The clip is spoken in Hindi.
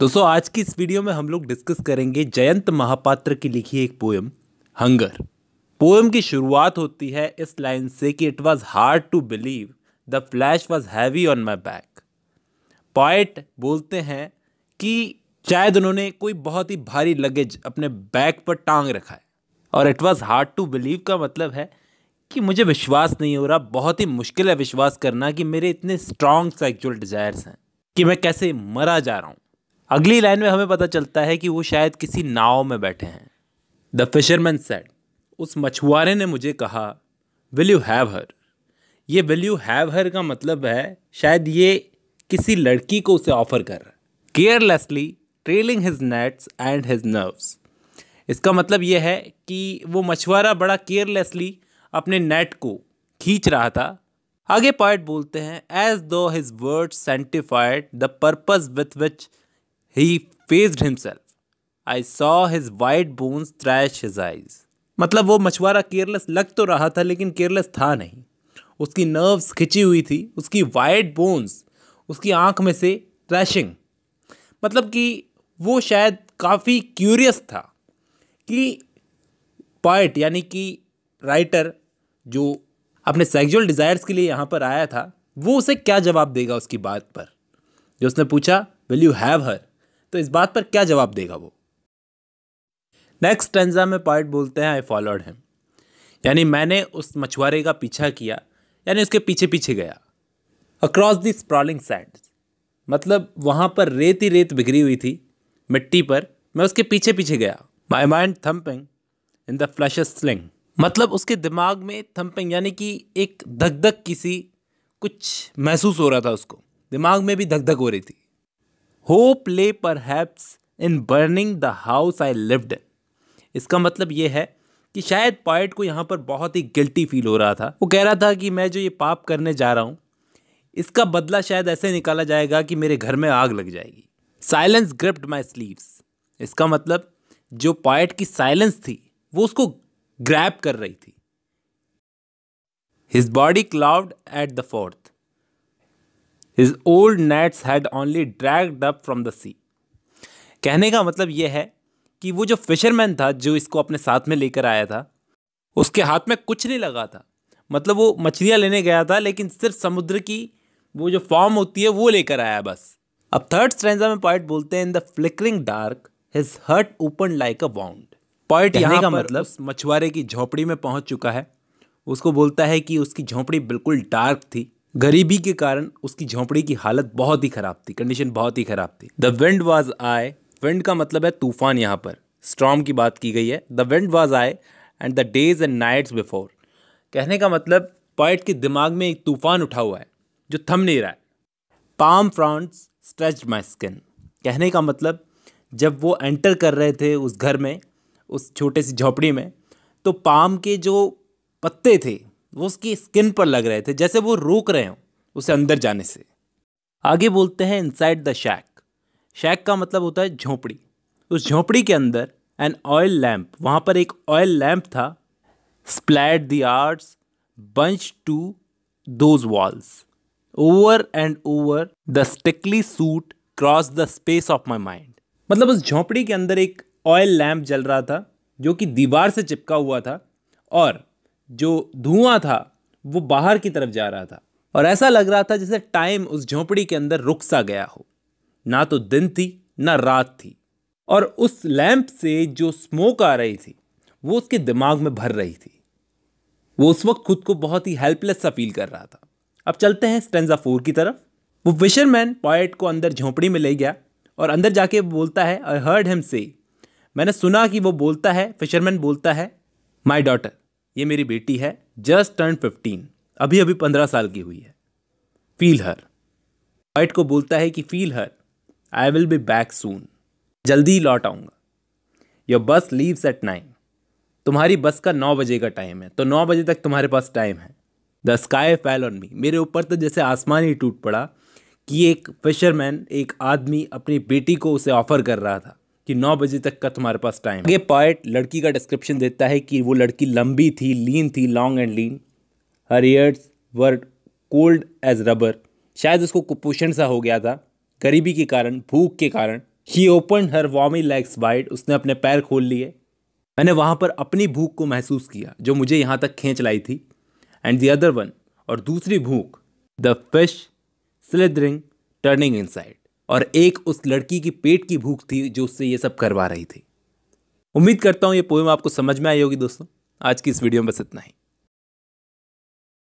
दोस्तों आज की इस वीडियो में हम लोग डिस्कस करेंगे जयंत महापात्र की लिखी एक पोएम हंगर पोएम की शुरुआत होती है इस लाइन से कि it was hard to believe the flesh was heavy on my back poet बोलते हैं कि शायद उन्होंने कोई बहुत ही भारी लगेज अपने बैग पर टांग रखा है और it was hard to believe का मतलब है कि मुझे विश्वास नहीं हो रहा बहुत ही मुश्किल है विश्वास करना कि मेरे इतने स्ट्रॉन्ग सेक्चुअल डिज़ायर्स हैं कि मैं कैसे मरा जा रहा हूँ अगली लाइन में हमें पता चलता है कि वो शायद किसी नाव में बैठे हैं द फिशरमैन सेट उस मछुआरे ने मुझे कहा विल यू हैव हर ये विल यू हैव हर का मतलब है शायद ये किसी लड़की को उसे ऑफर कर रहा है carelessly trailing his nets and his nerves इसका मतलब यह है कि वो मछुआरा बड़ा केयरलेसली अपने नेट को खींच रहा था आगे पॉइंट बोलते हैं as though his word sanctified the purpose with which he faced himself I saw his white bones thrash his eyes मतलब वो मछुआरा केयरलेस लग तो रहा था लेकिन केयरलेस था नहीं उसकी नर्व्स खिंची हुई थी उसकी वाइट बोन्स उसकी आंख में से थ्रैशिंग मतलब कि वो शायद काफ़ी क्यूरियस था कि पॉइट यानी कि राइटर जो अपने सेक्सुअल डिज़ायर्स के लिए यहाँ पर आया था वो उसे क्या जवाब देगा उसकी बात पर जो उसने पूछा विल यू हैव हर तो इस बात पर क्या जवाब देगा वो नेक्स्ट टेंजा में पॉइंट बोलते हैं आई फॉलोड हिम यानी मैंने उस मछुआरे का पीछा किया यानी उसके पीछे पीछे गया अक्रॉस दी स्प्रॉलिंग सैंड मतलब वहाँ पर रेत ही रेत बिखरी हुई थी मिट्टी पर मैं उसके पीछे पीछे गया my mind thumping in the flesh sling मतलब उसके दिमाग में थम्पिंग यानी कि एक धक धक किसी कुछ महसूस हो रहा था उसको दिमाग में भी धक धक हो रही थी hope lay heaps in burning the house I lived in इसका मतलब ये है कि शायद पॉइट को यहाँ पर बहुत ही गिल्टी फील हो रहा था वो कह रहा था कि मैं जो ये पाप करने जा रहा हूँ इसका बदला शायद ऐसे निकाला जाएगा कि मेरे घर में आग लग जाएगी साइलेंस ग्रिप्ड माई स्लीव्स इसका मतलब जो पॉइट की साइलेंस थी वो उसको ग्रैप कर रही थी his body clawed at the froth his old nets had only dragged up from the sea कहने का मतलब यह है कि वो जो फिशरमैन था जो इसको अपने साथ में लेकर आया था उसके हाथ में कुछ नहीं लगा था मतलब वो मछलियाँ लेने गया था लेकिन सिर्फ समुद्र की वो जो फॉर्म होती है वो लेकर आया बस अब थर्ड स्ट्रेंजा में पॉइंट बोलते हैं in the flickering dark his hut open like a wound point यहाँ का मतलब मछुआरे की झोपड़ी में पहुँच चुका है उसको बोलता है कि उसकी झोपड़ी बिल्कुल डार्क थी गरीबी के कारण उसकी झोंपड़ी की हालत बहुत ही ख़राब थी कंडीशन बहुत ही ख़राब थी the wind was I wind का मतलब है तूफान यहाँ पर स्ट्रॉम की बात की गई है the wind was I and the days and nights before कहने का मतलब पॉइट के दिमाग में एक तूफान उठा हुआ है जो थम नहीं रहा है palm fronds stretch my skin कहने का मतलब जब वो एंटर कर रहे थे उस घर में उस छोटे सी झोपड़ी में तो पाम के जो पत्ते थे वो उसकी स्किन पर लग रहे थे जैसे वो रोक रहे हों उसे अंदर जाने से आगे बोलते हैं इनसाइड द शैक शैक का मतलब होता है झोंपड़ी उस झोंपड़ी के अंदर एन ऑयल लैम्प वहाँ पर एक ऑयल लैम्प था splat the arts bunch to those walls over and over the stickily soot cross the space of my mind मतलब उस झोंपड़ी के अंदर एक ऑयल लैम्प जल रहा था जो कि दीवार से चिपका हुआ था और जो धुआं था वो बाहर की तरफ जा रहा था और ऐसा लग रहा था जैसे टाइम उस झोंपड़ी के अंदर रुक सा गया हो ना तो दिन थी ना रात थी और उस लैंप से जो स्मोक आ रही थी वो उसके दिमाग में भर रही थी वो उस वक्त खुद को बहुत ही हेल्पलेस सा फील कर रहा था अब चलते हैं स्टेंजा फोर की तरफ वो फिशरमैन पॉइट को अंदर झोंपड़ी में ले गया और अंदर जाके वो बोलता है आई हर्ड हिम से मैंने सुना कि वो बोलता है फिशरमैन बोलता है माई डॉटर ये मेरी बेटी है जस्ट टर्न फिफ्टीन अभी अभी पंद्रह साल की हुई है फील हर वाइट को बोलता है कि feel her I will be back soon जल्दी लौट आऊँगा योर बस लीव्स एट नाइन तुम्हारी बस का नौ बजे का टाइम है तो नौ बजे तक तुम्हारे पास टाइम है the sky fell on me मेरे ऊपर तो जैसे आसमान ही टूट पड़ा कि एक फिशरमैन एक आदमी अपनी बेटी को उसे ऑफ़र कर रहा था कि नौ बजे तक का तुम्हारे पास टाइम ये पॉइंट लड़की का डिस्क्रिप्शन देता है कि वो लड़की लंबी थी लीन थी long and lean her years were cold as rubber शायद उसको कुपोषण सा हो गया था गरीबी के कारण भूख के कारण ही open her wormy legs wide उसने अपने पैर खोल लिए मैंने वहाँ पर अपनी भूख को महसूस किया जो मुझे यहाँ तक खींच लाई थी एंड दी अदर वन और दूसरी भूख the fish slithering turning inside और एक उस लड़की की पेट की भूख थी जो उससे ये सब करवा रही थी उम्मीद करता हूँ ये पोएम आपको समझ में आई होगी दोस्तों आज की इस वीडियो में बस इतना ही